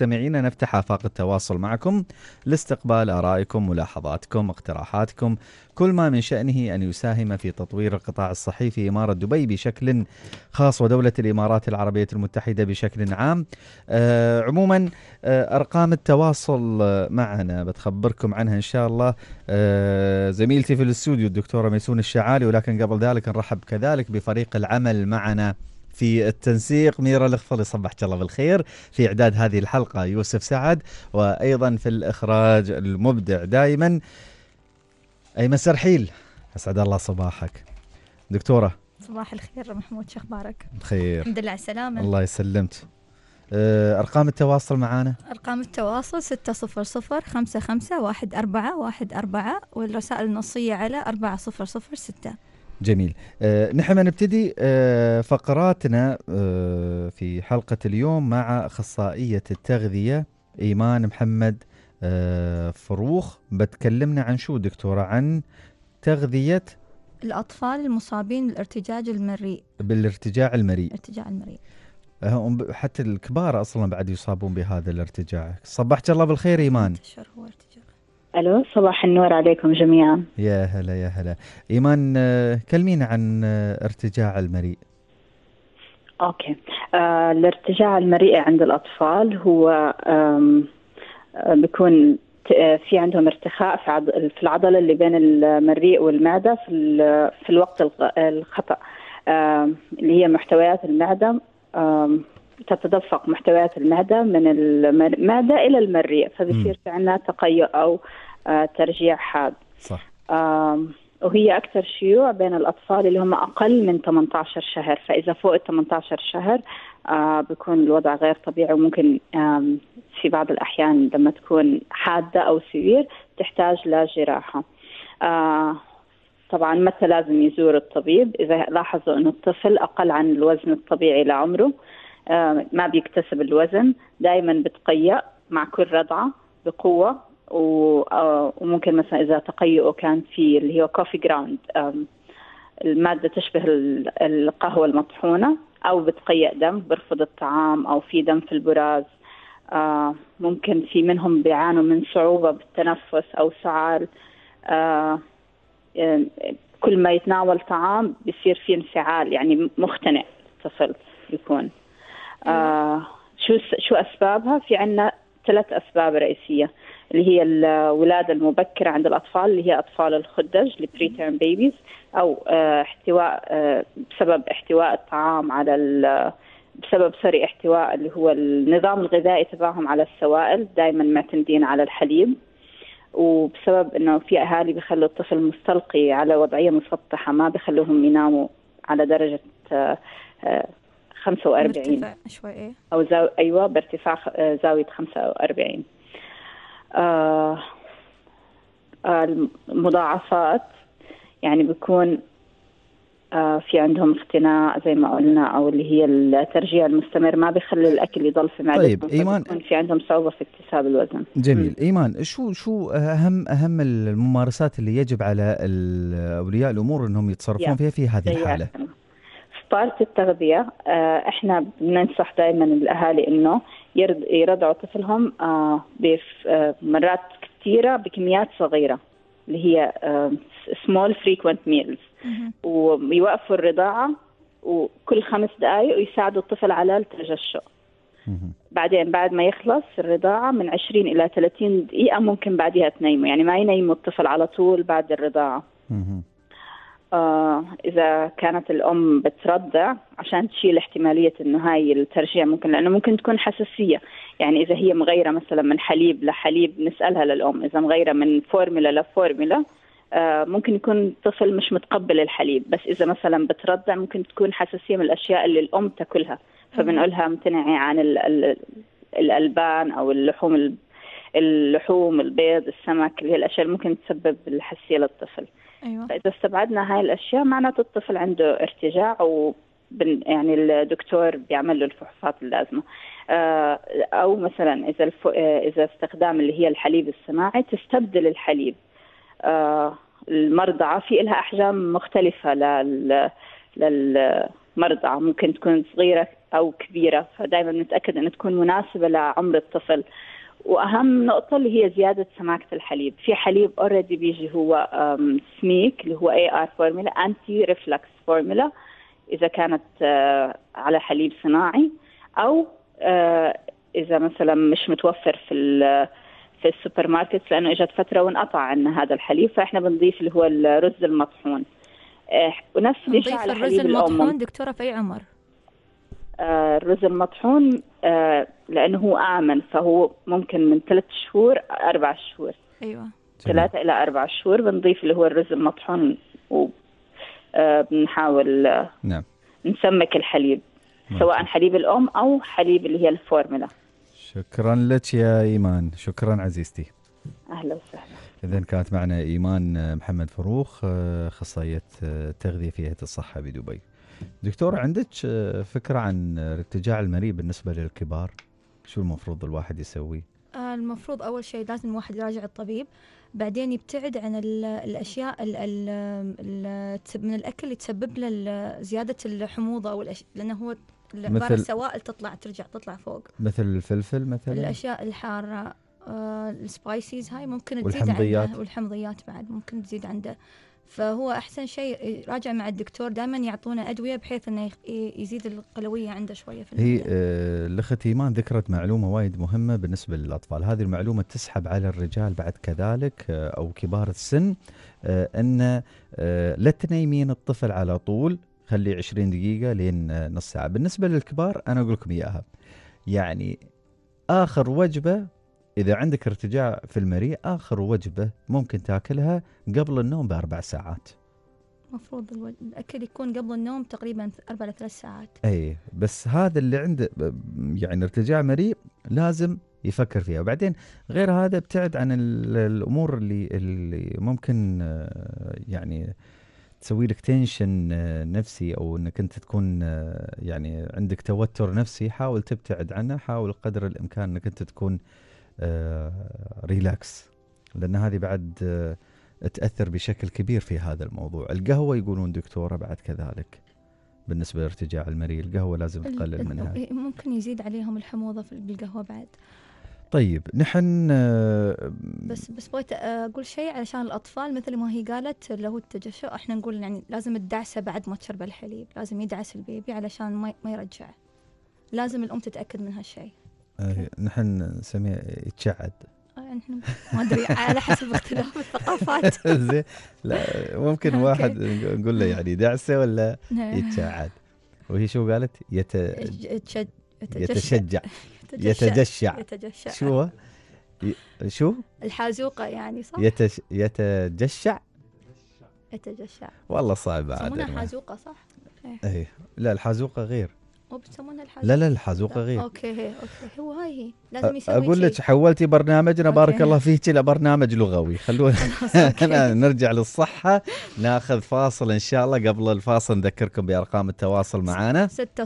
مستمعينا نفتح آفاق التواصل معكم لاستقبال آرائكم ملاحظاتكم اقتراحاتكم كل ما من شأنه أن يساهم في تطوير القطاع الصحي في إمارة دبي بشكل خاص ودولة الإمارات العربية المتحدة بشكل عام أه عموما آه، أرقام التواصل معنا بتخبركم عنها إن شاء الله أه زميلتي في الاستوديو الدكتورة ميسون الشعالي ولكن قبل ذلك نرحب كذلك بفريق العمل معنا في التنسيق ميرا الخفلي صبحك الله بالخير في إعداد هذه الحلقة يوسف سعد وأيضا في الإخراج المبدع دائما أيمن سرحيل أسعد الله صباحك دكتورة صباح الخير محمود شو اخبارك؟ بخير الحمد لله على السلامة الله يسلمك آه، أرقام التواصل معانا أرقام التواصل 600551414 والرسائل النصية على 4006 جميل أه نحن نبتدي أه فقراتنا أه في حلقة اليوم مع أخصائية التغذية إيمان محمد أه فروخ بتكلمنا عن شو دكتورة عن تغذية الأطفال المصابين بالارتجاج المريء بالارتجاع المريء ارتجاع المريء آه، حتى الكبار أصلا بعد يصابون بهذا الارتجاع صبحك الله بالخير إيمان هو ارتجاع الو صباح النور عليكم جميعا يا هلا يا هلا ايمان آه، كلمينا عن آه، ارتجاع المريء اوكي آه، الارتجاع المريء عند الاطفال هو بيكون في عندهم ارتخاء في العضله اللي بين المريء والمعده في في الوقت الخطا اللي هي محتويات المعده تتدفق محتويات المعده من المعده الى المريء فبصير في عندنا تقيؤ او آه، ترجيع حاد صح وهي أكثر شيوع بين الأطفال اللي هم أقل من 18 شهر فإذا فوق ال 18 شهر آه، بيكون الوضع غير طبيعي وممكن في بعض الأحيان لما تكون حادة أو سوير تحتاج لجراحة آه، طبعا متى لازم يزور الطبيب إذا لاحظوا أن الطفل أقل عن الوزن الطبيعي لعمره ما بيكتسب الوزن دائما بتقيأ مع كل رضعة بقوة آه، وممكن مثلا اذا تقيؤه كان في اللي هو كوفي جراوند الماده تشبه القهوه المطحونه او بتقيأ دم برفض الطعام او في دم في البراز آه، ممكن في منهم بيعانوا من صعوبه بالتنفس او سعال آه، يعني كل ما يتناول طعام بيصير في انفعال يعني مختنق تصل يكون آه شو شو اسبابها في عنا ثلاث أسباب رئيسية اللي هي الولادة المبكرة عند الأطفال اللي هي أطفال الخدج البري تيرم بيبيز أو آه، احتواء آه، بسبب احتواء الطعام على آه، بسبب سوري احتواء اللي هو النظام الغذائي تبعهم على السوائل دائما معتمدين على الحليب وبسبب انه في اهالي بخلوا الطفل مستلقي على وضعيه مسطحه ما بخلوهم يناموا على درجه 45 شوي إيه. أو زاو... أيوة بارتفاع آه، زاوية 45 آه... آه المضاعفات يعني بيكون آه في عندهم اختناع زي ما قلنا او اللي هي الترجيع المستمر ما بيخلي الاكل يضل في معدتهم طيب ايمان في عندهم صعوبه في اكتساب الوزن جميل م. ايمان شو شو اهم اهم الممارسات اللي يجب على اولياء الامور انهم يتصرفون فيها في هذه الحاله؟ يعني. بارت التغذية آه، احنا بننصح دائما الاهالي انه يرضعوا طفلهم آه، آه، مرات كثيرة بكميات صغيرة اللي هي سمول فريكونت ميلز ويوقفوا الرضاعة وكل خمس دقائق ويساعدوا الطفل على التجشؤ بعدين بعد ما يخلص الرضاعة من 20 إلى 30 دقيقة ممكن بعدها تنيمه يعني ما ينيموا الطفل على طول بعد الرضاعة آه اذا كانت الام بترضع عشان تشيل احتماليه انه هاي الترجيع ممكن لانه ممكن تكون حساسيه يعني اذا هي مغيره مثلا من حليب لحليب نسالها للام اذا مغيره من فورمولا لفورمولا آه ممكن يكون طفل مش متقبل الحليب بس اذا مثلا بترضع ممكن تكون حساسيه من الاشياء اللي الام تاكلها فبنقولها امتنعي عن ال ال الالبان او اللحوم اللحوم البيض السمك اللي هي الاشياء اللي ممكن تسبب الحساسيه للطفل أيوة. فاذا استبعدنا هاي الاشياء معناته الطفل عنده ارتجاع و يعني الدكتور بيعمل له الفحوصات اللازمه آه، او مثلا اذا الف... آه، اذا استخدام اللي هي الحليب الصناعي تستبدل الحليب آه، المرضعه في لها احجام مختلفه لل للمرضعه ممكن تكون صغيره او كبيره فدائما نتاكد ان تكون مناسبه لعمر الطفل واهم نقطه اللي هي زياده سماكه الحليب في حليب اوريدي بيجي هو سميك اللي هو اي ار فورمولا انتي ريفلكس فورمولا اذا كانت آه، على حليب صناعي او آه، اذا مثلا مش متوفر في في السوبر ماركت لانه اجت فتره وانقطع عنا هذا الحليب فاحنا بنضيف اللي هو الرز المطحون آه، ونفس الشيء على الرز المطحون دكتوره في اي عمر آه، الرز المطحون آه، لانه هو امن فهو ممكن من ثلاث شهور اربع شهور ايوه ثلاثة إلى أربع شهور بنضيف اللي هو الرز المطحون وبنحاول آه، نعم نسمك الحليب ممكن. سواء حليب الأم أو حليب اللي هي الفورمولا شكرا لك يا إيمان شكرا عزيزتي أهلا وسهلا إذا كانت معنا إيمان محمد فروخ أخصائية تغذية في هيئة الصحة بدبي دكتور عندك آه، فكرة عن ارتجاع المريء بالنسبة للكبار؟ شو المفروض الواحد يسوي؟ آه، المفروض أول شيء لازم الواحد يراجع الطبيب بعدين يبتعد عن الأشياء الـ الـ من الأكل اللي تسبب له زيادة الحموضة أو لأنه هو عبارة سوائل تطلع ترجع تطلع فوق مثل الفلفل مثلا الأشياء الحارة آه، السبايسيز هاي ممكن تزيد عنده والحمضيات بعد ممكن تزيد عنده فهو أحسن شيء راجع مع الدكتور دائما يعطونا أدوية بحيث أنه يزيد القلوية عنده شوية في هي آه الأخت إيمان ذكرت معلومة وايد مهمة بالنسبة للأطفال هذه المعلومة تسحب على الرجال بعد كذلك آه أو كبار السن آه أن آه، لا تنيمين الطفل على طول خليه 20 دقيقة لين آه، نص ساعة بالنسبة للكبار أنا أقول لكم إياها يعني آخر وجبة إذا عندك ارتجاع في المريء آخر وجبة ممكن تاكلها قبل النوم بأربع ساعات المفروض الاكل يكون قبل النوم تقريبا اربع لثلاث ساعات اي بس هذا اللي عنده يعني ارتجاع مريء لازم يفكر فيها وبعدين غير هذا ابتعد عن الامور اللي اللي ممكن آه، يعني تسوي لك تنشن آه، نفسي او انك انت تكون آه، يعني عندك توتر نفسي حاول تبتعد عنه حاول قدر الامكان انك انت تكون آه ريلاكس آه، لان هذه بعد آه، تاثر بشكل كبير في هذا الموضوع القهوه يقولون دكتوره بعد كذلك بالنسبه لارتجاع المريء القهوه لازم تقلل منها إيه، ممكن يزيد عليهم الحموضه بالقهوه بعد طيب نحن آه، بس بس بغيت اقول شيء علشان الاطفال مثل ما هي قالت اللي هو التجشؤ احنا نقول يعني لازم الدعسه بعد ما تشرب الحليب لازم يدعس البيبي علشان ما يرجع لازم الام تتاكد من هالشيء نحن نسميه يتشعد آه، نحن ما ادري على حسب اختلاف الثقافات زين لا ممكن واحد نقول له يعني دعسه ولا نعم. يتشعد وهي شو قالت؟ يت... يتشجع يتشجع يتجشع يتجشع شو شو؟ الحازوقه يعني صح؟ يتش... يتجشع يتجشع والله صعبة عاد يسمونها حازوقه صح؟ ايه لا الحازوقه غير مو بتسمونها الحازوقه لا لا الحازوقه غير اوكي اوكي هو هاي هي لازم يسوي اقول لك حولتي برنامجنا بارك الله فيك الى برنامج لغوي خلونا نرجع للصحه ناخذ فاصل ان شاء الله قبل الفاصل نذكركم بارقام التواصل معنا 600551414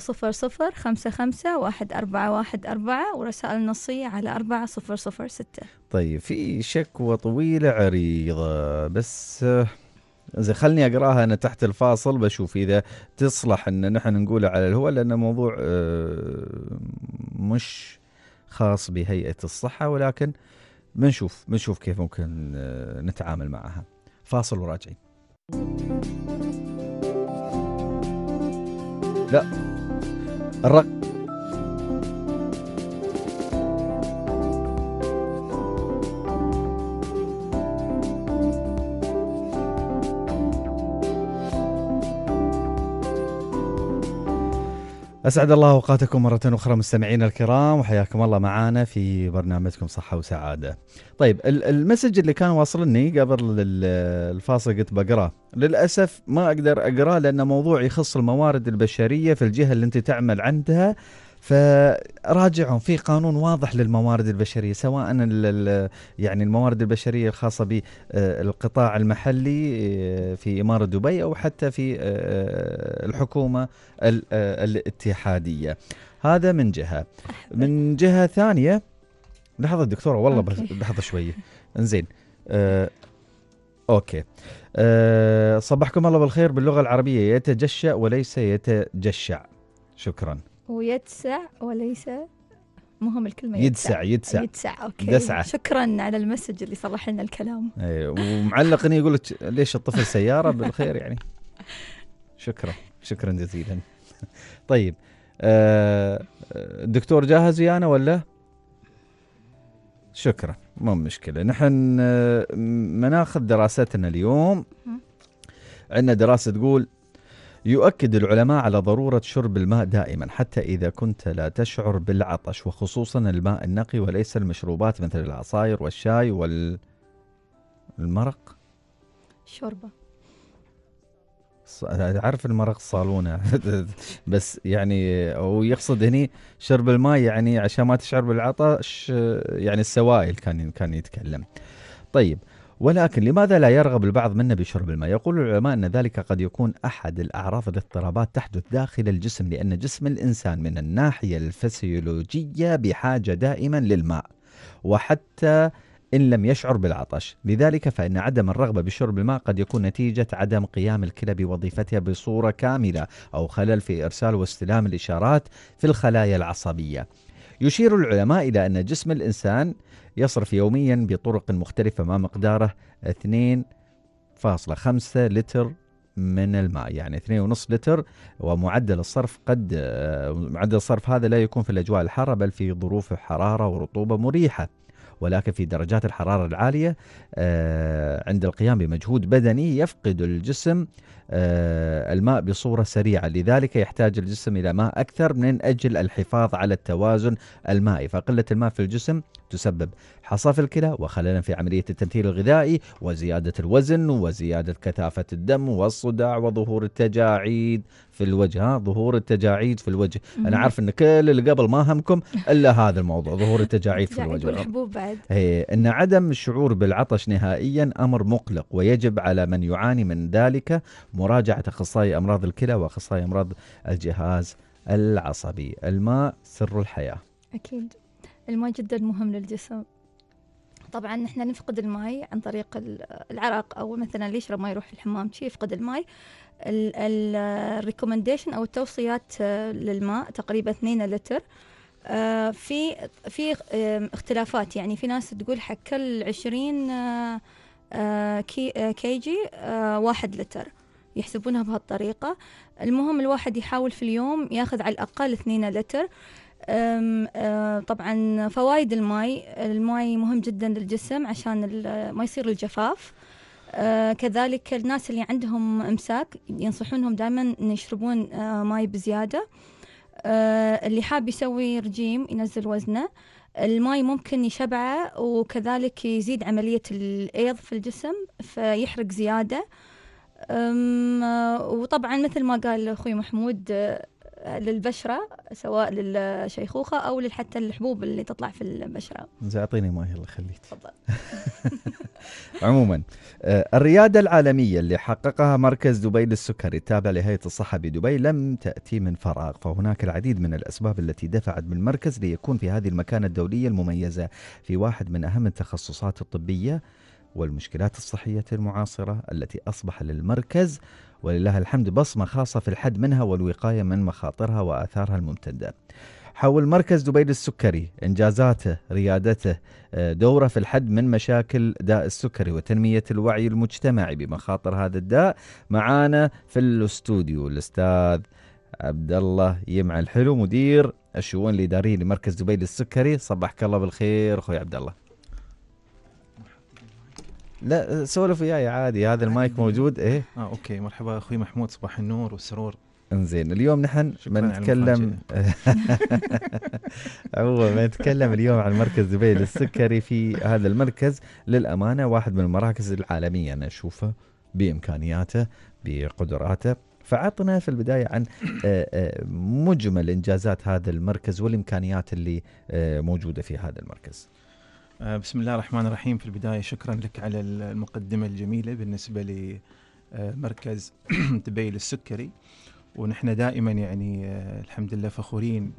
ورسائل نصيه على 4006 طيب في شكوى طويله عريضه بس زين خلني اقراها انا تحت الفاصل بشوف اذا تصلح ان نحن نقوله على الهواء لان موضوع آه، مش خاص بهيئه الصحه ولكن بنشوف بنشوف كيف ممكن آه، نتعامل معها فاصل وراجعين لا الرق أسعد الله أوقاتكم مرة أخرى مستمعينا الكرام وحياكم الله معانا في برنامجكم صحة وسعادة. طيب المسج اللي كان واصلني قبل الفاصل قلت بقراه، للأسف ما أقدر أقراه لأن موضوع يخص الموارد البشرية في الجهة اللي أنت تعمل عندها فراجعهم في قانون واضح للموارد البشريه سواء يعني الموارد البشريه الخاصه بالقطاع المحلي آه، في اماره دبي او حتى في آه، آه، الحكومه الاتحاديه هذا من جهه من جهه ثانيه لحظه دكتوره والله لحظه شويه انزين أه اوكي أه صبحكم الله بالخير باللغه العربيه يتجشا وليس يتجشع شكرا ويتسع وليس مهم الكلمة يدسع يدسع يدسع, يدسع. أوكي دسعة. شكرا على المسج اللي صلح لنا الكلام أيه. ومعلقني يقول لك ليش الطفل سيارة بالخير يعني شكرا شكرا جزيلا طيب آه الدكتور آه، جاهز ويانا ولا؟ شكرا مو مشكلة نحن آه، مناخذ دراستنا اليوم عندنا دراسة تقول يؤكد العلماء على ضرورة شرب الماء دائما حتى إذا كنت لا تشعر بالعطش وخصوصا الماء النقي وليس المشروبات مثل العصاير والشاي والمرق شربة أعرف المرق صالونة بس يعني هو يقصد هني شرب الماء يعني عشان ما تشعر بالعطش يعني السوائل كان كان يتكلم طيب ولكن لماذا لا يرغب البعض منا بشرب الماء؟ يقول العلماء أن ذلك قد يكون أحد الأعراض الاضطرابات تحدث داخل الجسم لأن جسم الإنسان من الناحية الفسيولوجية بحاجة دائما للماء وحتى إن لم يشعر بالعطش لذلك فإن عدم الرغبة بشرب الماء قد يكون نتيجة عدم قيام الكلى بوظيفتها بصورة كاملة أو خلل في إرسال واستلام الإشارات في الخلايا العصبية يشير العلماء إلى أن جسم الإنسان يصرف يوميا بطرق مختلفة ما مقداره 2.5 لتر من الماء يعني 2.5 لتر ومعدل الصرف قد معدل الصرف هذا لا يكون في الأجواء الحارة بل في ظروف حرارة ورطوبة مريحة ولكن في درجات الحرارة العالية آه، عند القيام بمجهود بدني يفقد الجسم آه، الماء بصورة سريعة لذلك يحتاج الجسم إلى ماء أكثر من أجل الحفاظ على التوازن المائي فقلة الماء في الجسم تسبب حصى في الكلى وخللا في عملية التمثيل الغذائي وزيادة الوزن وزيادة كثافة الدم والصداع وظهور التجاعيد في الوجه ها ظهور التجاعيد في الوجه مم. أنا عارف أن كل اللي قبل ما همكم إلا هذا الموضوع ظهور التجاعيد في الوجه والحبوب بعد هي. أن عدم الشعور بالعطش نهائيا أمر مقلق ويجب على من يعاني من ذلك مراجعة أخصائي أمراض الكلى وأخصائي أمراض الجهاز العصبي الماء سر الحياة أكيد الماء جدا مهم للجسم طبعا نحن نفقد الماء عن طريق العرق او مثلا اللي يشرب ما يروح الحمام شي يفقد الماء الريكومنديشن او التوصيات آه، للماء تقريبا 2 لتر آه، في في اختلافات يعني في ناس تقول حق كل 20 آه، كي جي واحد لتر يحسبونها بهالطريقة المهم الواحد يحاول في اليوم ياخذ على الأقل 2 لتر أه، طبعا فوائد الماي الماي مهم جدا للجسم عشان ما يصير الجفاف أه، كذلك الناس اللي عندهم امساك ينصحونهم دائما ان يشربون أه، ماي بزياده اللي حاب يسوي رجيم ينزل وزنه الماي ممكن يشبعه وكذلك يزيد عملية الأيض في الجسم فيحرق زيادة وطبعا مثل ما قال أخوي محمود للبشره سواء للشيخوخه او حتى الحبوب اللي تطلع في البشره. زين اعطيني ماي الله يخليك. تفضل. عموما آه، الرياده العالميه اللي حققها مركز دبي للسكري التابع لهيئه الصحه بدبي لم تاتي من فراغ، فهناك العديد من الاسباب التي دفعت بالمركز ليكون في هذه المكانه الدوليه المميزه في واحد من اهم التخصصات الطبيه والمشكلات الصحيه المعاصره التي اصبح للمركز ولله الحمد بصمة خاصة في الحد منها والوقاية من مخاطرها وآثارها الممتدة حول مركز دبي للسكري إنجازاته ريادته آه، دوره في الحد من مشاكل داء السكري وتنمية الوعي المجتمعي بمخاطر هذا الداء معانا في الاستوديو الأستاذ عبد الله يمع الحلو مدير الشؤون الإدارية لمركز دبي للسكري صبحك الله بالخير أخوي عبد الله لا سولف وياي عادي هذا يعني المايك موجود ايه اه اوكي مرحبا اخوي محمود صباح النور والسرور انزين اليوم نحن بنتكلم هو بنتكلم اليوم عن مركز دبي للسكري في هذا المركز للامانه واحد من المراكز العالميه انا اشوفه بامكانياته بقدراته فعطنا في البدايه عن آه، آه، مجمل انجازات هذا المركز والامكانيات اللي آه، موجوده في هذا المركز. آه، بسم الله الرحمن الرحيم في البداية شكرا لك على المقدمة الجميلة بالنسبة لمركز آه، تبيل السكري ونحن دائما يعني آه، الحمد لله فخورين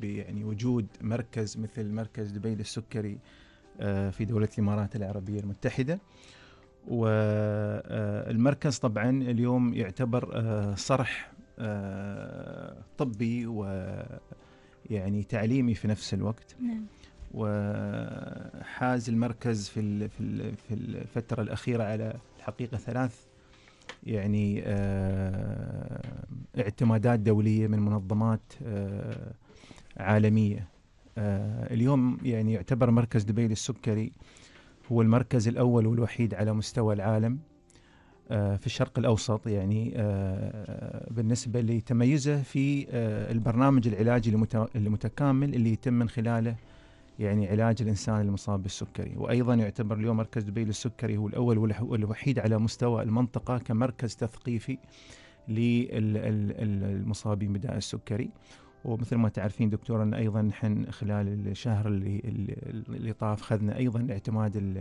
بيعني وجود مركز مثل مركز دبي للسكري في دولة الإمارات العربية المتحدة والمركز طبعا اليوم يعتبر صرح طبي ويعني تعليمي في نفس الوقت نعم. وحاز المركز في في الفترة الأخيرة على الحقيقة ثلاث يعني آه، اعتمادات دولية من منظمات آه، عالمية آه، اليوم يعني يعتبر مركز دبي للسكري هو المركز الأول والوحيد على مستوى العالم في الشرق الأوسط يعني بالنسبة لتميزه في البرنامج العلاجي المتكامل اللي يتم من خلاله يعني علاج الانسان المصاب بالسكري، وايضا يعتبر اليوم مركز دبي للسكري هو الاول والوحيد على مستوى المنطقه كمركز تثقيفي للمصابين بداء السكري. ومثل ما تعرفين دكتور ان ايضا نحن خلال الشهر اللي اللي طاف خذنا ايضا اعتماد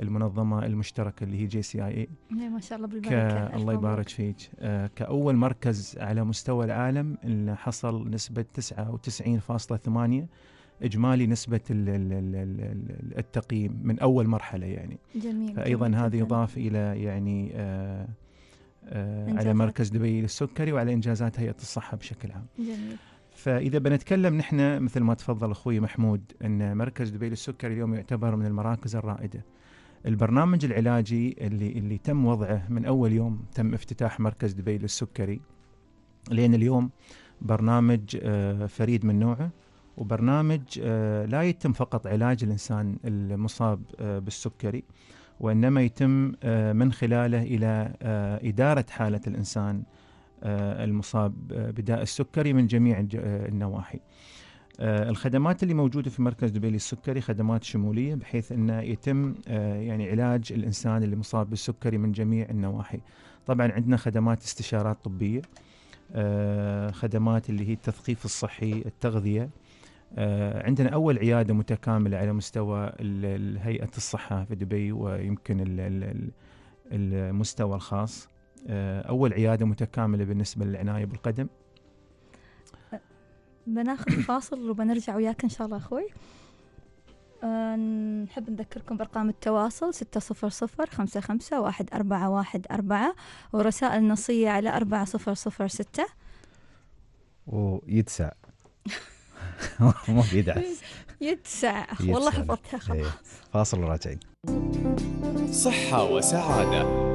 المنظمه المشتركه اللي هي جي سي اي اي إيه، ما شاء الله بالبركه الله يبارك فيك آه، كاول مركز على مستوى العالم اللي حصل نسبه 99.8 اجمالي نسبه التقييم من اول مرحله يعني جميل فايضا جميل يضاف الى يعني آه آه على مركز دبي للسكري وعلى انجازات هيئه الصحه بشكل عام جميل فاذا بنتكلم نحن مثل ما تفضل اخوي محمود ان مركز دبي للسكري اليوم يعتبر من المراكز الرائده البرنامج العلاجي اللي اللي تم وضعه من اول يوم تم افتتاح مركز دبي للسكري لان اليوم برنامج آه، فريد من نوعه وبرنامج آه، لا يتم فقط علاج الإنسان المصاب آه، بالسكري وإنما يتم آه، من خلاله إلى إدارة حالة الإنسان المصاب بداء السكري من جميع النواحي الخدمات اللي موجودة في مركز دبي للسكري خدمات شمولية بحيث أنه يتم يعني علاج الإنسان اللي مصاب بالسكري من جميع النواحي طبعا عندنا خدمات استشارات طبية خدمات اللي هي التثقيف الصحي التغذية آه، عندنا اول عياده متكامله على مستوى هيئه الصحه في دبي ويمكن المستوى الخاص آه، اول عياده متكامله بالنسبه للعنايه بالقدم بناخذ فاصل وبنرجع وياك ان شاء الله اخوي آه، نحب نذكركم بأرقام التواصل ستة صفر صفر خمسة خمسة واحد أربعة واحد أربعة ورسائل نصية على أربعة صفر صفر ستة ويتسع ما في داعي يتسع والله حفظتها خلاص إيه. فاصل وراجعين صحة وسعادة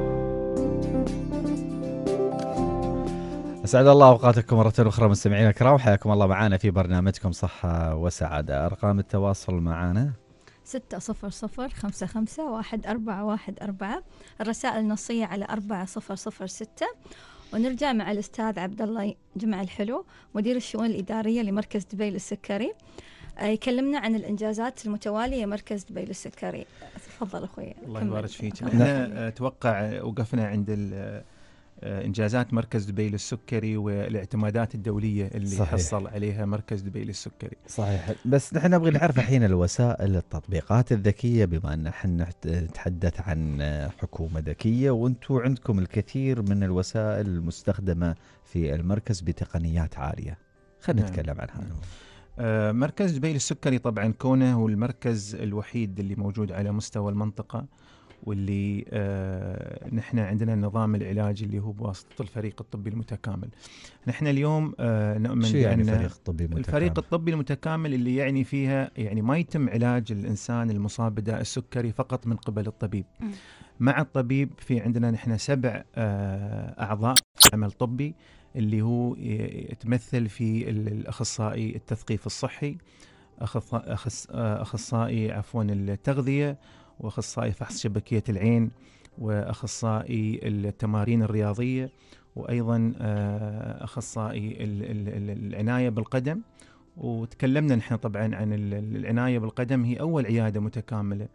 اسعد الله اوقاتكم مره اخرى مستمعينا الكرام حياكم الله معنا في برنامجكم صحه وسعاده ارقام التواصل معنا ستة صفر صفر خمسة خمسة واحد أربعة واحد أربعة الرسائل النصية على أربعة صفر صفر ستة ونرجع مع الأستاذ عبد الله جمع الحلو مدير الشؤون الإدارية لمركز دبي للسكري آه، يكلمنا عن الانجازات المتواليه مركز دبي للسكري تفضل اخوي الله يبارك فيك نعم. احنا اتوقع آه، وقفنا عند آه، انجازات مركز دبي للسكري والاعتمادات الدوليه اللي صحيح. حصل عليها مركز دبي للسكري. صحيح، بس نحن نبغى نعرف الحين الوسائل التطبيقات الذكيه بما ان احنا نتحدث عن حكومه ذكيه وانتم عندكم الكثير من الوسائل المستخدمه في المركز بتقنيات عاليه. خلينا نعم. نتكلم عنها. نعم. آه، مركز دبي للسكري طبعا كونه هو المركز الوحيد اللي موجود على مستوى المنطقة واللي آه نحن عندنا نظام العلاج اللي هو بواسطه الفريق الطبي المتكامل. نحن اليوم آه نؤمن شو يعني فريق طبي متكامل؟ الفريق الطبي المتكامل اللي يعني فيها يعني ما يتم علاج الانسان المصاب بداء السكري فقط من قبل الطبيب. مع الطبيب في عندنا نحن سبع آه اعضاء عمل طبي اللي هو آه، يتمثل في الاخصائي التثقيف الصحي آه، أخصائي عفوا التغذية واخصائي فحص شبكيه العين واخصائي التمارين الرياضيه وايضا آه، اخصائي العنايه بالقدم وتكلمنا نحن طبعا عن العنايه بالقدم هي اول عياده متكامله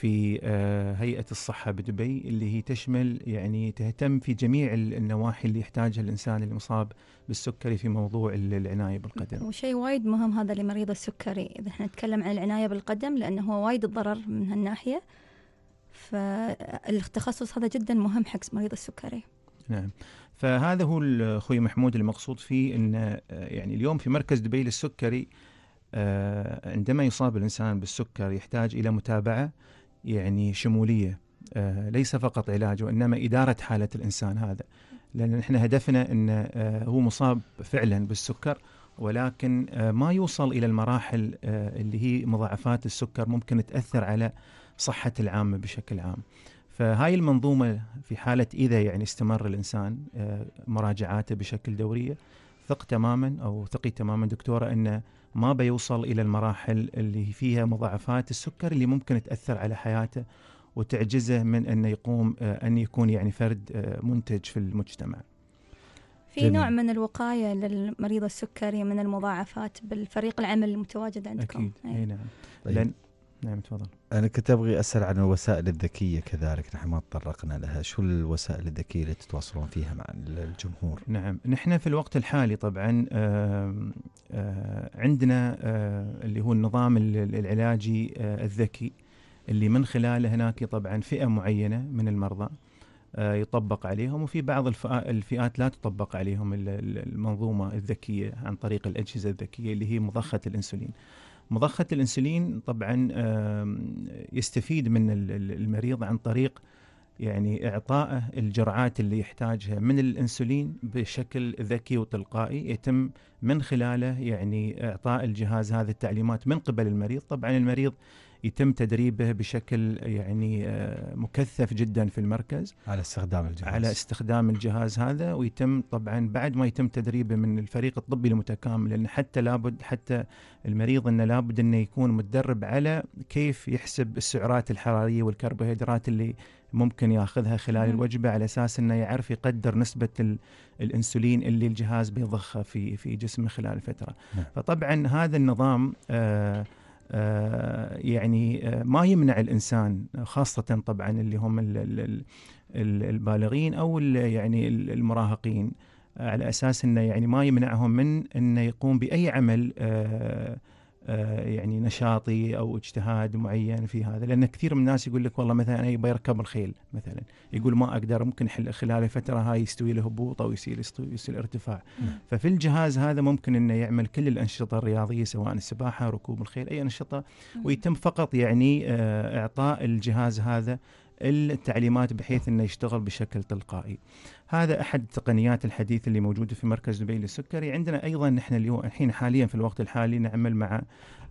في آه، هيئة الصحة بدبي اللي هي تشمل يعني تهتم في جميع النواحي اللي يحتاجها الإنسان المصاب بالسكري في موضوع العناية بالقدم وشيء وايد مهم هذا لمريض السكري إذا احنا نتكلم عن العناية بالقدم لأنه هو وايد الضرر من هالناحية فالتخصص هذا جدا مهم حق مريض السكري نعم فهذا هو اخوي محمود المقصود فيه ان آه، يعني اليوم في مركز دبي للسكري آه، عندما يصاب الانسان بالسكر يحتاج الى متابعه يعني شموليه آه، ليس فقط علاج وانما اداره حاله الانسان هذا لان احنا هدفنا ان آه، هو مصاب فعلا بالسكر ولكن آه، ما يوصل الى المراحل اللي هي مضاعفات السكر ممكن تاثر على صحه العامه بشكل عام. فهاي المنظومه في حاله اذا يعني استمر الانسان مراجعاته بشكل دوريه ثق تماما او ثقي تماما دكتوره انه ما بيوصل الى المراحل اللي فيها مضاعفات السكر اللي ممكن تاثر على حياته وتعجزه من انه يقوم آه، ان يكون يعني فرد آه، منتج في المجتمع. في جميل. نوع من الوقايه للمريض السكري من المضاعفات بالفريق العمل المتواجد عندكم. اكيد إيه. اي نعم. طيب. نعم تفضل انا كنت ابغي اسال عن الوسائل الذكيه كذلك نحن ما تطرقنا لها شو الوسائل الذكيه اللي تتواصلون فيها مع الجمهور نعم نحن في الوقت الحالي طبعا آآ آآ آه، عندنا آآ آه، اللي هو النظام العلاجي آه، الذكي اللي من خلاله هناك طبعا فئه معينه من المرضى يطبق عليهم وفي بعض الفئات لا تطبق عليهم المنظومه الذكيه عن طريق الاجهزه الذكيه اللي هي مضخه الانسولين. مضخه الانسولين طبعا يستفيد من المريض عن طريق يعني اعطائه الجرعات اللي يحتاجها من الانسولين بشكل ذكي وتلقائي يتم من خلاله يعني اعطاء الجهاز هذه التعليمات من قبل المريض طبعا المريض يتم تدريبه بشكل يعني آه، مكثف جدا في المركز على استخدام الجهاز على استخدام الجهاز هذا ويتم طبعا بعد ما يتم تدريبه من الفريق الطبي المتكامل لان حتى لابد حتى المريض انه لابد انه يكون متدرب على كيف يحسب السعرات الحراريه والكربوهيدرات اللي ممكن ياخذها خلال الوجبه على اساس انه يعرف يقدر نسبه الانسولين اللي الجهاز بيضخه في في جسمه خلال الفتره. نعم. فطبعا هذا النظام آه آه، يعني آه، ما يمنع الانسان خاصه طبعا اللي هم البالغين او يعني المراهقين آه، على اساس انه يعني ما يمنعهم من انه يقوم باي عمل آه، يعني نشاطي او اجتهاد معين في هذا لان كثير من الناس يقول لك والله مثلا انا بيركب اركب الخيل مثلا يقول ما اقدر ممكن خلال الفتره هاي يستوي له هبوط او يصير يصير ارتفاع نعم. ففي الجهاز هذا ممكن انه يعمل كل الانشطه الرياضيه سواء السباحه ركوب الخيل اي انشطه نعم. ويتم فقط يعني آه، اعطاء الجهاز هذا التعليمات بحيث انه يشتغل بشكل تلقائي. هذا احد التقنيات الحديثه اللي موجوده في مركز دبي للسكري، عندنا ايضا نحن الحين حاليا في الوقت الحالي نعمل مع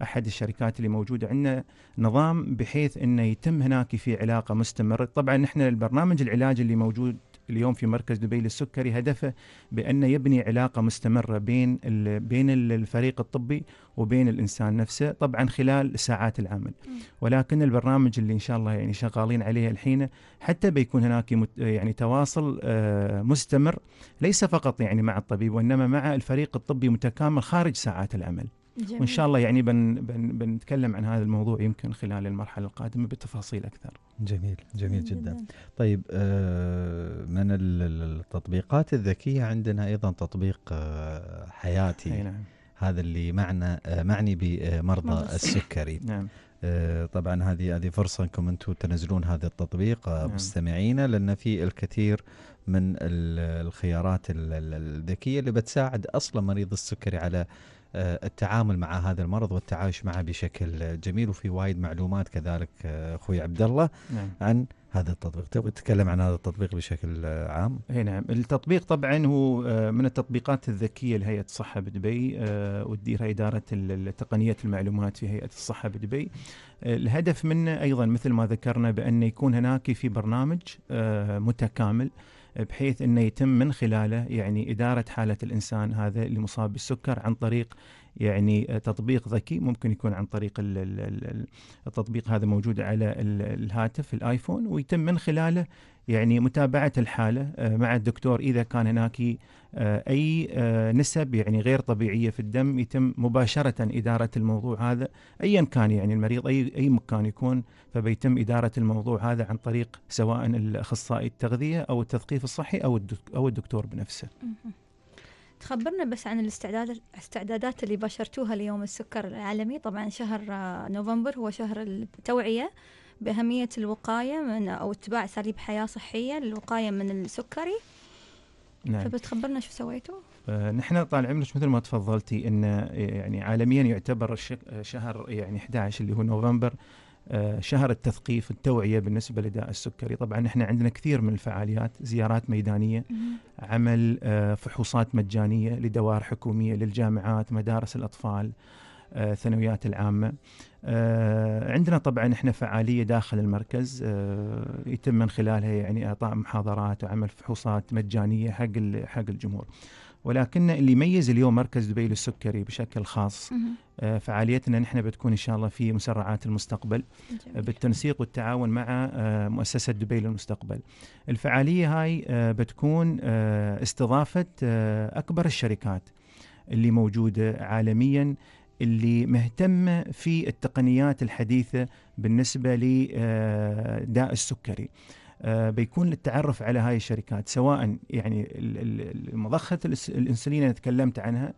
احد الشركات اللي موجوده عندنا نظام بحيث انه يتم هناك في علاقه مستمره، طبعا نحن البرنامج العلاجي اللي موجود اليوم في مركز دبي للسكري هدفه بأن يبني علاقة مستمرة بين بين الفريق الطبي وبين الإنسان نفسه طبعا خلال ساعات العمل ولكن البرنامج اللي إن شاء الله يعني شغالين عليه الحين حتى بيكون هناك يعني تواصل آه، مستمر ليس فقط يعني مع الطبيب وإنما مع الفريق الطبي متكامل خارج ساعات العمل جميل. وان شاء الله يعني بن بن بنتكلم عن هذا الموضوع يمكن خلال المرحله القادمه بتفاصيل اكثر جميل جميل جدا طيب آه، من التطبيقات الذكية عندنا أيضا تطبيق آه، حياتي نعم. هذا اللي معنى آه، معني بمرضى السكري نعم طبعا هذه هذه فرصه انكم انتم تنزلون هذا التطبيق نعم. مستمعينا لان في الكثير من الخيارات الذكيه اللي بتساعد اصلا مريض السكري على آه، التعامل مع هذا المرض والتعايش معه بشكل جميل وفي وايد معلومات كذلك آه، اخوي عبد الله نعم. عن هذا التطبيق تبغى تتكلم عن هذا التطبيق بشكل عام اي نعم التطبيق طبعا هو آه، من التطبيقات الذكيه لهيئه الصحه بدبي وتديرها اداره تقنيه المعلومات في هيئه الصحه بدبي الهدف منه ايضا مثل ما ذكرنا بان يكون هناك في برنامج متكامل بحيث انه يتم من خلاله يعني اداره حاله الانسان هذا اللي مصاب بالسكر عن طريق يعني تطبيق ذكي ممكن يكون عن طريق التطبيق هذا موجود على الهاتف الايفون ويتم من خلاله يعني متابعه الحاله آه، مع الدكتور اذا كان هناك آه، اي آه، نسب يعني غير طبيعيه في الدم يتم مباشره اداره الموضوع هذا ايا كان يعني المريض اي اي مكان يكون فبيتم اداره الموضوع هذا عن طريق سواء الاخصائي التغذيه او التثقيف الصحي او او الدكتور بنفسه. تخبرنا بس عن الاستعدادات الاستعدادات اللي باشرتوها ليوم السكر العالمي طبعا شهر نوفمبر هو شهر التوعيه بأهمية الوقاية من أو اتباع أساليب حياة صحية للوقاية من السكري نعم. فبتخبرنا شو سويتوا؟ آه، نحن طال عمرك مثل ما تفضلتي ان آه، يعني عالميا يعتبر آه، شهر يعني 11 اللي هو نوفمبر شهر التثقيف التوعية بالنسبة لداء السكري طبعا احنا عندنا كثير من الفعاليات زيارات ميدانية عمل فحوصات مجانية لدوائر حكومية للجامعات مدارس الأطفال الثانويات العامه آه، عندنا طبعا احنا فعاليه داخل المركز آه، يتم من خلالها يعني اعطاء محاضرات وعمل فحوصات مجانيه حق حق الجمهور ولكن اللي يميز اليوم مركز دبي للسكري بشكل خاص آه، فعاليتنا نحن بتكون ان شاء الله في مسرعات المستقبل جميل. بالتنسيق والتعاون مع مؤسسه دبي للمستقبل. الفعاليه هاي بتكون استضافه اكبر الشركات اللي موجوده عالميا اللي مهتمه في التقنيات الحديثه بالنسبه لداء آه، السكري. آه، بيكون للتعرف على هاي الشركات سواء يعني مضخه الانسولين اللي تكلمت عنها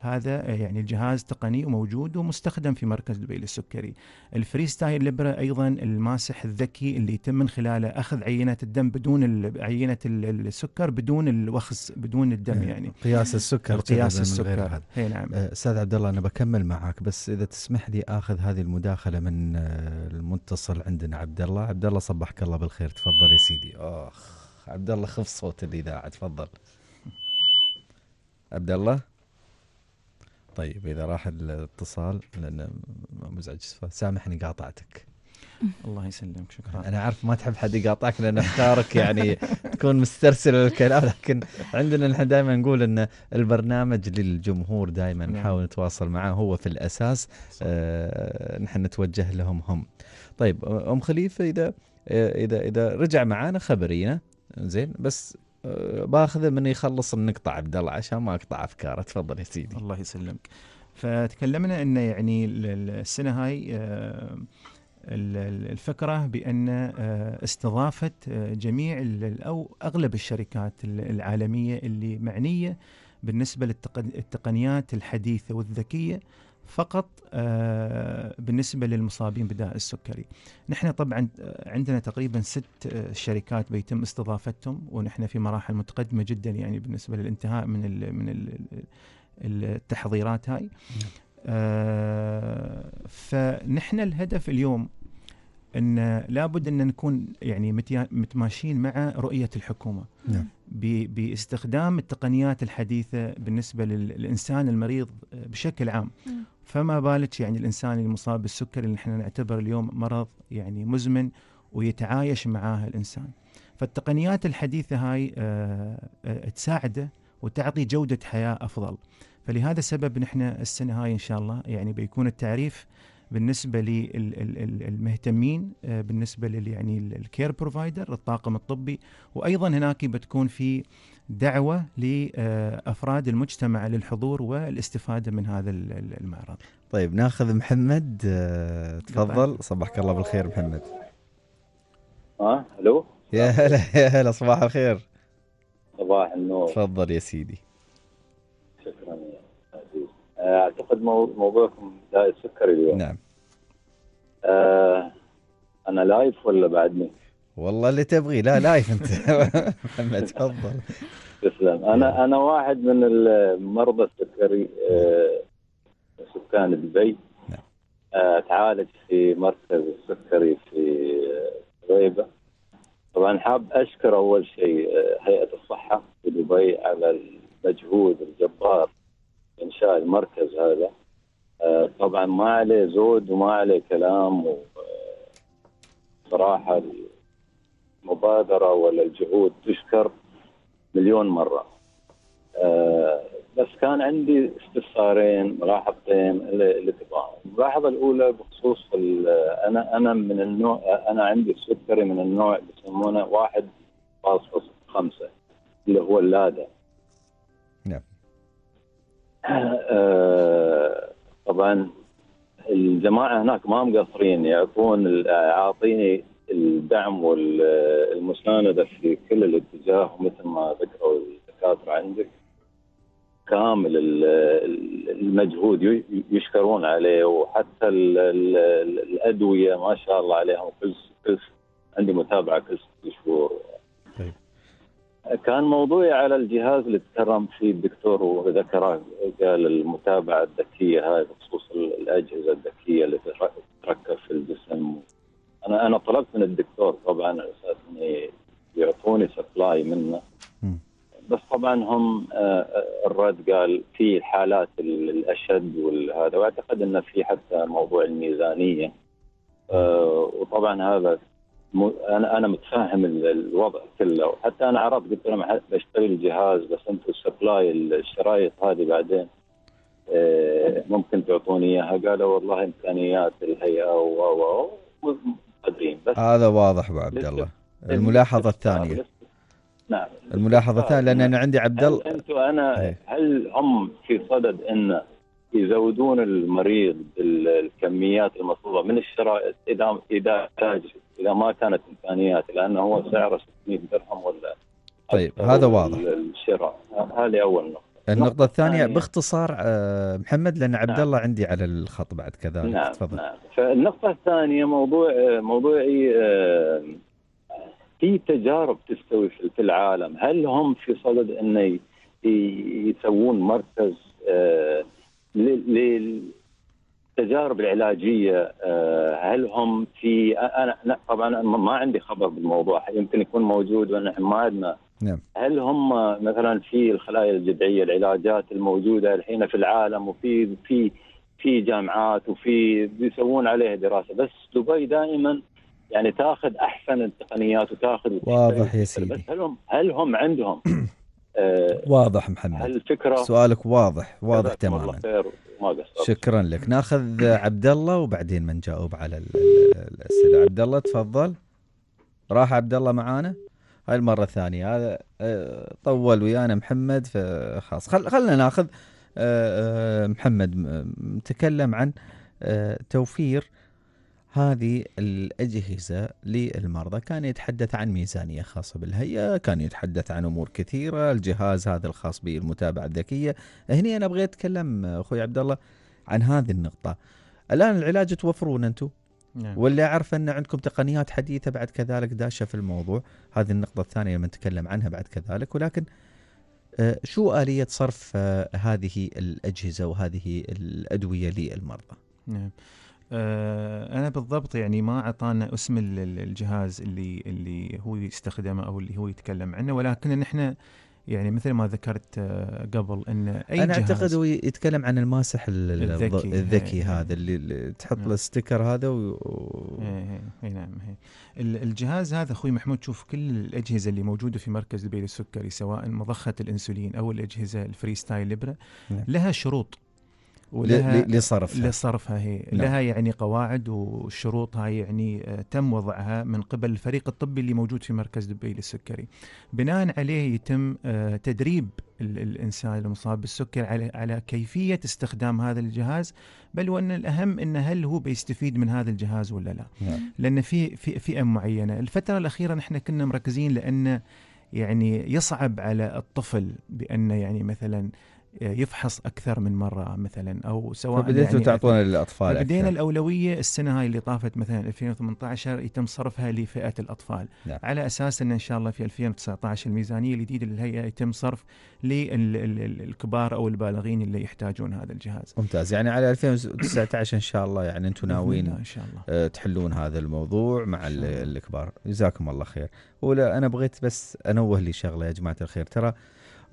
هذا آه، يعني الجهاز تقني وموجود ومستخدم في مركز دبي للسكري الفري ستايل ليبرا ايضا الماسح الذكي اللي يتم من خلاله اخذ عينه الدم بدون عينه السكر بدون الوخز بدون الدم إيه، يعني قياس السكر قياس السكر اي نعم آه، استاذ عبد الله انا بكمل معك بس اذا تسمح لي اخذ هذه المداخله من آه، المتصل عندنا عبد الله عبد الله صبحك الله بالخير تفضل يا سيدي اخ عبد الله خف صوت الاذاعه تفضل عبد الله طيب اذا راح الاتصال لان مزعج سامحني قاطعتك الله يسلمك شكرا انا عارف ما تحب حد يقاطعك لان افكارك يعني تكون مسترسل الكلام لكن عندنا نحن دائما نقول ان البرنامج للجمهور دائما نعم. نحاول نتواصل معاه هو في الاساس آه نحن نتوجه لهم هم طيب ام خليفه اذا آه، اذا اذا رجع معانا خبرينا زين بس باخذه من يخلص النقطة عبد الله عشان ما اقطع افكاره تفضل يا سيدي الله يسلمك فتكلمنا انه يعني السنه هاي آه، الفكره بان آه، استضافه آه، جميع او اغلب الشركات العالميه اللي معنيه بالنسبه للتقنيات الحديثه والذكيه فقط آه، بالنسبة للمصابين بداء السكري نحن طبعا آه، عندنا تقريبا ست آه، شركات بيتم استضافتهم ونحن في مراحل متقدمة جدا يعني بالنسبة للانتهاء من من التحضيرات هاي نعم. فنحن الهدف اليوم ان لابد ان نكون يعني متماشين مع رؤيه الحكومه نعم. باستخدام التقنيات الحديثه بالنسبه للانسان المريض بشكل عام نعم. فما بالك يعني الانسان المصاب بالسكر اللي احنا نعتبر اليوم مرض يعني مزمن ويتعايش معاه الانسان فالتقنيات الحديثه هاي أه, آه، تساعده وتعطي جوده حياه افضل فلهذا السبب نحن السنه هاي ان شاء الله يعني بيكون التعريف بالنسبه للمهتمين آه، بالنسبه لل يعني الكير بروفايدر الطاقم الطبي وايضا هناك بتكون في دعوه لافراد المجتمع للحضور والاستفاده من هذا المعرض. طيب ناخذ محمد آه، تفضل صبحك الله بالخير محمد. اه الو يا هلا يا هلا صباح الخير. صباح النور. تفضل يا سيدي. شكرا يا عزيز. آه، اعتقد موضوعكم داء السكري اليوم. نعم. آه انا لايف ولا بعدني؟ والله اللي تبغيه لا لايف انت محمد تفضل تسلم انا انا واحد من المرضى السكري آه، سكان دبي نعم. اتعالج آه، في مركز السكري في آه، ريبة طبعا حاب اشكر اول شيء هيئه الصحه في دبي على المجهود الجبار انشاء المركز هذا طبعا ما عليه زود وما عليه كلام صراحه المبادره ولا الجهود تشكر مليون مره. أه بس كان عندي استفسارين ملاحظتين اللي تبغاهم. الملاحظه الاولى بخصوص انا انا من النوع انا عندي السكري من النوع اللي يسمونه 1.5 اللي هو اللاده. نعم. أه طبعا الجماعه هناك ما مقصرين يعطون اعطيني الدعم والمساندة في كل الاتجاه مثل ما ذكروا الدكاترة عندك كامل المجهود يشكرون عليه وحتى الأدوية ما شاء الله عليهم كل عندي متابعة كل ست شهور طيب. كان موضوعي على الجهاز اللي تكرم فيه الدكتور وذكره قال المتابعة الذكية هاي بخصوص الأجهزة الذكية اللي تركب في الجسم انا انا طلبت من الدكتور طبعا على اساس اني يعطوني سبلاي منه بس طبعا هم آه، آه، الرد قال في حالات الاشد والهذا واعتقد انه في حتى موضوع الميزانيه آه، وطبعا هذا انا انا متفاهم الوضع كله حتى انا عرفت قلت لهم بشتري الجهاز بس انتم السبلاي الشرايط هذه بعدين ممكن تعطوني اياها قالوا والله امكانيات الهيئه و التقديم بس هذا واضح ابو عبد الله الملاحظه الثانيه نعم الملاحظه الثانيه لان انا عندي عبد الله انت وانا إيه. هل هم في صدد ان يزودون المريض بالكميات المطلوبه من الشرائط اذا اذا احتاج اذا ما كانت امكانيات لانه هو سعره 600 درهم ولا طيب هذا واضح الشراء هذه اول نقطه النقطة الثانية باختصار آه، محمد لأن عبد نعم. الله عندي على الخط بعد كذلك نعم تفضل نعم. فالنقطة الثانية موضوع آه، موضوعي آه، في تجارب تستوي في العالم هل هم في صدد أن يسوون مركز للتجارب العلاجية هل هم في أنا طبعا ما عندي خبر بالموضوع يمكن يكون موجود ونحن ما عندنا نعم. هل هم مثلا في الخلايا الجذعيه العلاجات الموجوده الحين في العالم وفي في في جامعات وفي بيسوون عليها دراسه بس دبي دائما يعني تاخذ احسن التقنيات وتاخذ واضح يا سيدي بس هل هم هل هم عندهم آه واضح محمد الفكره سؤالك واضح واضح تماما شكرا لك ناخذ عبد الله وبعدين من جاوب على الاسئله عبد الله تفضل راح عبد الله معانا هاي المره الثانيه هذا آه، طول ويانا محمد فخلاص خل خلينا ناخذ آه، آه، محمد متكلم عن توفير هذه الأجهزة للمرضى كان يتحدث عن ميزانية خاصة بالهيئة كان يتحدث عن أمور كثيرة الجهاز هذا الخاص بالمتابعة الذكية هني أنا بغيت أتكلم أخوي عبد الله عن هذه النقطة الآن العلاج توفرون أنتم نعم. ولا عارفه ان عندكم تقنيات حديثه بعد كذلك داشه في الموضوع هذه النقطه الثانيه لما نتكلم عنها بعد كذلك ولكن آه، شو آلية صرف آه، هذه الأجهزة وهذه الأدوية للمرضى؟ نعم. آه، انا بالضبط يعني ما اعطانا اسم الجهاز اللي اللي هو يستخدمه او اللي هو يتكلم عنه ولكن نحن يعني مثل ما ذكرت آه، قبل ان اي انا جهاز اعتقد هو يتكلم عن الماسح الذكي, إيه، الذكي هي إيه. هذا اللي تحط له نعم. ستيكر هذا و... هي إيه، هي نعم هي. الجهاز هذا اخوي محمود شوف كل الاجهزه اللي موجوده في مركز دبي للسكري سواء مضخه الانسولين او الاجهزه الفري ستايل ليبرا نعم. لها شروط ولها لصرفها لصرفها هي نعم. لها يعني قواعد وشروط هاي يعني آه، تم وضعها من قبل الفريق الطبي اللي موجود في مركز دبي للسكري بناء عليه يتم آه، تدريب الانسان المصاب بالسكر على على كيفيه استخدام هذا الجهاز بل وان الاهم ان هل هو بيستفيد من هذا الجهاز ولا لا نعم. لان في في فئه معينه الفتره الاخيره نحن كنا مركزين لان يعني يصعب على الطفل بانه يعني مثلا يفحص اكثر من مره مثلا او سواء فبديتوا يعني تعطون للاطفال بدينا الاولويه السنه هاي اللي طافت مثلا 2018 يتم صرفها لفئه الاطفال نعم. على اساس ان ان شاء الله في 2019 الميزانيه الجديده للهيئه يتم صرف للكبار او البالغين اللي يحتاجون هذا الجهاز ممتاز يعني على 2019 ان شاء الله يعني انتم ناويين ان شاء الله آه، تحلون هذا الموضوع مع الكبار جزاكم الله خير ولا انا بغيت بس انوه لي شغله يا جماعه الخير ترى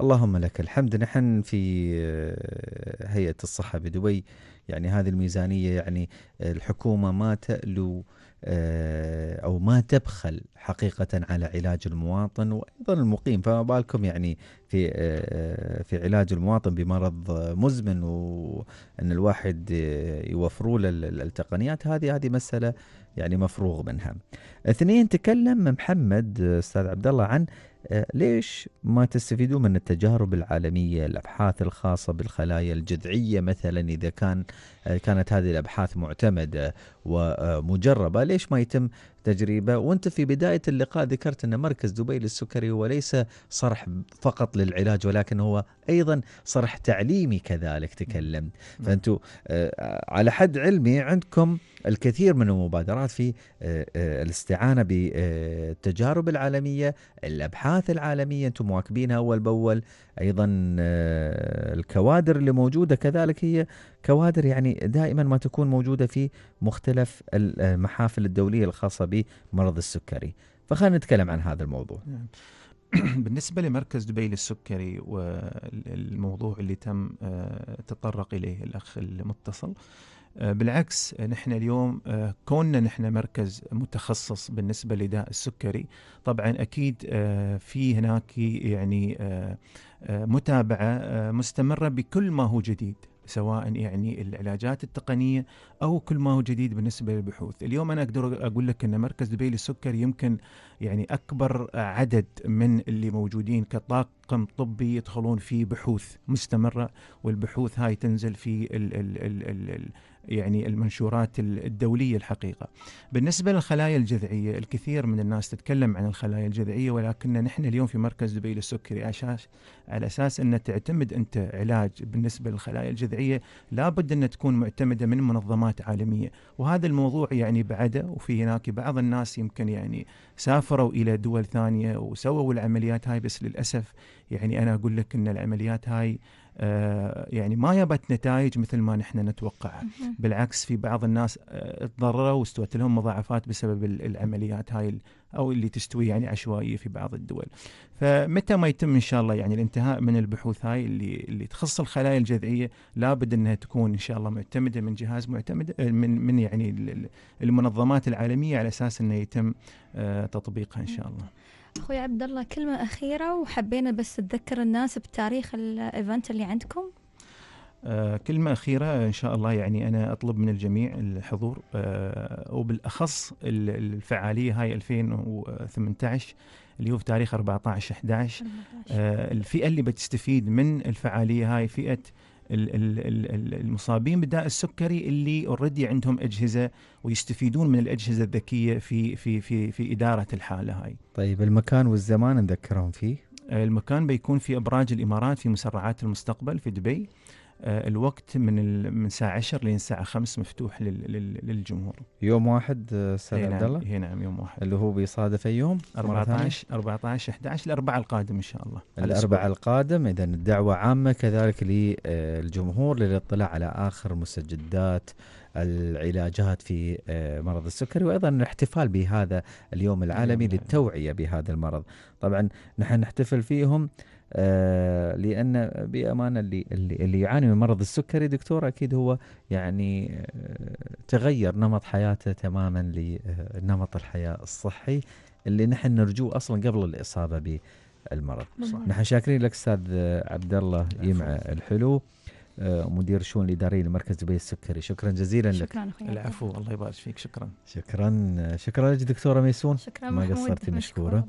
اللهم لك الحمد نحن في آه، هيئة الصحة بدبي يعني هذه الميزانية يعني الحكومة ما تألو آه، أو ما تبخل حقيقة على علاج المواطن وأيضا المقيم فما بالكم يعني في آه، في علاج المواطن بمرض مزمن وأن الواحد يوفروا له التقنيات هذه هذه مسألة يعني مفروغ منها. اثنين تكلم محمد أستاذ عبد الله عن آه، ليش ما تستفيدون من التجارب العالمية الأبحاث الخاصة بالخلايا الجذعية مثلا إذا كان آه، كانت هذه الأبحاث معتمدة ومجربة ليش ما يتم تجربة وانت في بداية اللقاء ذكرت ان مركز دبي للسكري هو ليس صرح فقط للعلاج ولكن هو ايضا صرح تعليمي كذلك تكلمت فانتم آه، على حد علمي عندكم الكثير من المبادرات في آه، آه، الاستعانة بالتجارب العالمية الابحاث العالمية انتم مواكبينها اول باول ايضا الكوادر اللي موجودة كذلك هي كوادر يعني دائما ما تكون موجودة في مختلف المحافل الدولية الخاصة بمرض السكري فخلينا نتكلم عن هذا الموضوع نعم. بالنسبة لمركز دبي للسكري والموضوع اللي تم آه، تطرق إليه الأخ المتصل آه، بالعكس نحن اليوم آه، كوننا نحن مركز متخصص بالنسبه لداء السكري طبعا اكيد في هناك يعني متابعه مستمره بكل ما هو جديد سواء يعني العلاجات التقنيه او كل ما هو جديد بالنسبه للبحوث، اليوم انا اقدر اقول لك ان مركز دبي للسكر يمكن يعني اكبر عدد من اللي موجودين كطاقم طبي يدخلون في بحوث مستمره والبحوث هاي تنزل في ال ال ال الـ يعني المنشورات الدولية الحقيقة بالنسبة للخلايا الجذعية الكثير من الناس تتكلم عن الخلايا الجذعية ولكن نحن اليوم في مركز دبي للسكري أساس على أساس أن تعتمد أنت علاج بالنسبة للخلايا الجذعية لابد أن تكون معتمدة من منظمات عالمية وهذا الموضوع يعني بعده وفي هناك بعض الناس يمكن يعني سافروا إلى دول ثانية وسووا العمليات هاي بس للأسف يعني أنا أقول لك أن العمليات هاي آه، يعني ما جابت نتائج مثل ما نحن نتوقعها بالعكس في بعض الناس آه، تضرروا واستوت لهم مضاعفات بسبب العمليات هاي او اللي تستوي يعني عشوائيه في بعض الدول فمتى ما يتم ان شاء الله يعني الانتهاء من البحوث هاي اللي اللي تخص الخلايا الجذعيه لابد انها تكون ان شاء الله معتمده من جهاز معتمد آه، من من يعني المنظمات العالميه على اساس انه يتم تطبيقها ان شاء الله اخوي عبد الله كلمه اخيره وحبينا بس تذكر الناس بتاريخ الايفنت اللي عندكم آه كلمة أخيرة إن شاء الله يعني أنا أطلب من الجميع الحضور آه وبالأخص الفعالية هاي 2018 اللي هو في تاريخ 14 11 آه الفئة اللي بتستفيد من الفعالية هاي فئة المصابين بالداء السكري اللي اوريدي عندهم اجهزه ويستفيدون من الاجهزه الذكيه في في في في اداره الحاله هاي. طيب المكان والزمان نذكرهم فيه؟ المكان بيكون في ابراج الامارات في مسرعات المستقبل في دبي. آه، الوقت من من الساعه 10 لين الساعه 5 مفتوح للجمهور يوم واحد استاذ آه، نعم، عبد الله اي نعم يوم واحد اللي هو بيصادف اي يوم 14 14 11 الاربعاء القادم ان شاء الله الاربعاء القادم اذا الدعوه عامه كذلك للجمهور آه، للاطلاع على اخر مستجدات العلاجات في مرض السكري وايضا الاحتفال بهذا اليوم العالمي للتوعيه بهذا المرض طبعا نحن نحتفل فيهم آه، لان بامانه اللي اللي يعاني من مرض السكري دكتور اكيد هو يعني آه، تغير نمط حياته تماما لنمط آه، الحياه الصحي اللي نحن نرجوه اصلا قبل الاصابه بالمرض. صح. نحن شاكرين لك استاذ عبد الله يمع الحلو. آه، مدير الشؤون الاداريه لمركز دبي السكري شكرا جزيلا شكرا لك شكرا العفو الله يبارك فيك شكرا شكرا شكرا لك دكتوره ميسون شكرا ما قصرتي مشكوره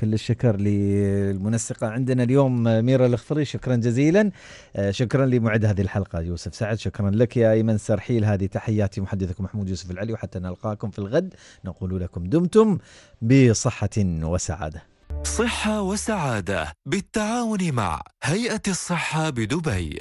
كل الشكر للمنسقه عندنا اليوم ميرا الخفري شكرا جزيلا آه، شكرا لمعد هذه الحلقه يوسف سعد شكرا لك يا ايمن سرحيل هذه تحياتي محدثكم محمود يوسف العلي وحتى نلقاكم في الغد نقول لكم دمتم بصحه وسعاده صحة وسعادة بالتعاون مع هيئة الصحة بدبي